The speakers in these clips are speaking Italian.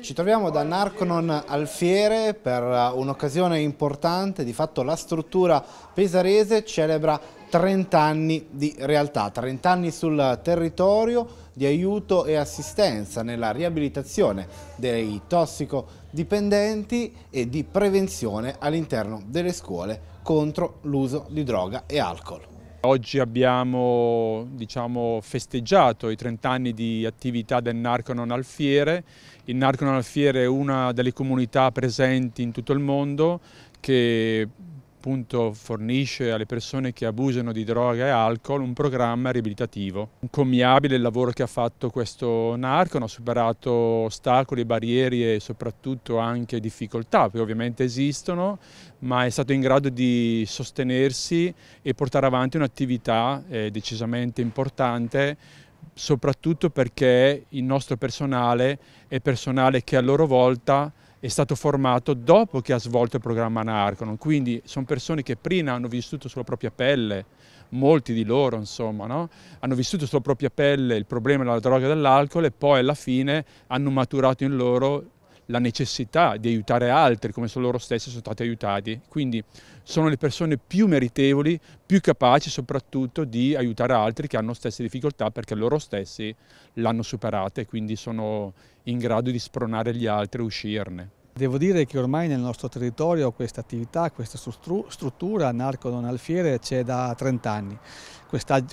Ci troviamo da Narconon Alfiere per eh, un'occasione importante, di fatto la struttura pesarese celebra 30 anni di realtà, 30 anni sul territorio di aiuto e assistenza nella riabilitazione dei tossicodipendenti e di prevenzione all'interno delle scuole contro l'uso di droga e alcol. Oggi abbiamo diciamo, festeggiato i 30 anni di attività del Narco Non Alfiere. Il Narco Non Alfiere è una delle comunità presenti in tutto il mondo che appunto fornisce alle persone che abusano di droga e alcol un programma riabilitativo. Incommiabile il lavoro che ha fatto questo narco, hanno superato ostacoli, barriere e soprattutto anche difficoltà, che ovviamente esistono, ma è stato in grado di sostenersi e portare avanti un'attività eh, decisamente importante soprattutto perché il nostro personale è personale che a loro volta è stato formato dopo che ha svolto il programma Narconon, quindi sono persone che prima hanno vissuto sulla propria pelle, molti di loro insomma, no? hanno vissuto sulla propria pelle il problema della droga e dell'alcol e poi alla fine hanno maturato in loro la necessità di aiutare altri come se loro stessi sono stati aiutati. Quindi sono le persone più meritevoli, più capaci soprattutto di aiutare altri che hanno stesse difficoltà perché loro stessi l'hanno superata e quindi sono in grado di spronare gli altri a uscirne. Devo dire che ormai nel nostro territorio questa attività, questa struttura narco-non alfiere c'è da 30 anni.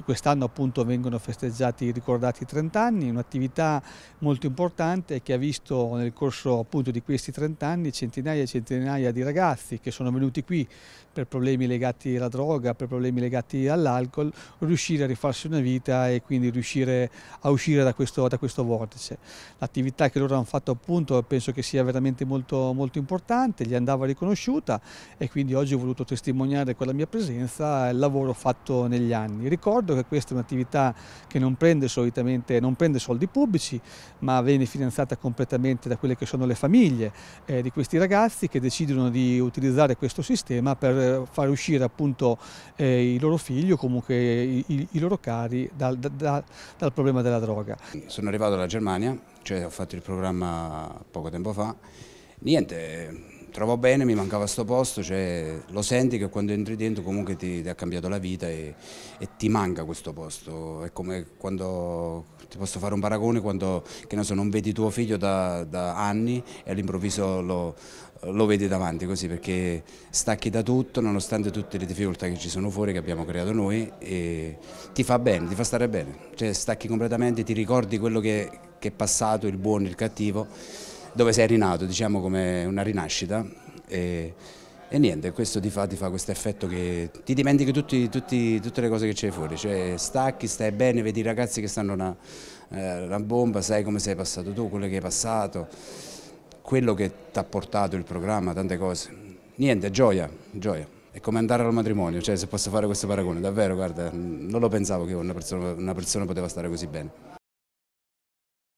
Quest'anno appunto vengono festeggiati, i ricordati 30 anni, un'attività molto importante che ha visto nel corso appunto di questi 30 anni centinaia e centinaia di ragazzi che sono venuti qui per problemi legati alla droga, per problemi legati all'alcol, riuscire a rifarsi una vita e quindi riuscire a uscire da questo, da questo vortice. L'attività che loro hanno fatto appunto penso che sia veramente molto, molto importante, gli andava riconosciuta e quindi oggi ho voluto testimoniare con la mia presenza il lavoro fatto negli anni. Vi ricordo che questa è un'attività che non prende, solitamente, non prende soldi pubblici, ma viene finanziata completamente da quelle che sono le famiglie eh, di questi ragazzi che decidono di utilizzare questo sistema per far uscire appunto eh, i loro figli o comunque i, i, loro cari dal, da, dal problema della droga. Sono arrivato dalla Germania, cioè ho fatto il programma poco tempo fa, niente trovo bene, mi mancava questo posto, cioè, lo senti che quando entri dentro comunque ti, ti ha cambiato la vita e, e, ti manca questo posto, è come quando, ti posso fare un paragone, quando non, so, non vedi tuo figlio da, da anni e all'improvviso lo, lo vedi davanti così perché stacchi da tutto nonostante tutte le difficoltà che ci sono fuori che abbiamo creato noi e ti fa bene, ti fa stare bene, cioè stacchi completamente, ti ricordi quello che, che è passato, il buono, il cattivo dove sei rinato, diciamo come una rinascita e, e niente, questo ti fa, fa questo effetto che ti dimentichi tutti, tutti, tutte le cose che c'è fuori, cioè stacchi, stai bene, vedi i ragazzi che stanno una, eh, una bomba, sai come sei passato tu, quello che hai passato, quello che ti ha portato il programma, tante cose, niente, gioia, gioia è come andare al matrimonio, cioè se posso fare questo paragone, davvero, guarda, non lo pensavo che una persona, una persona poteva stare così bene.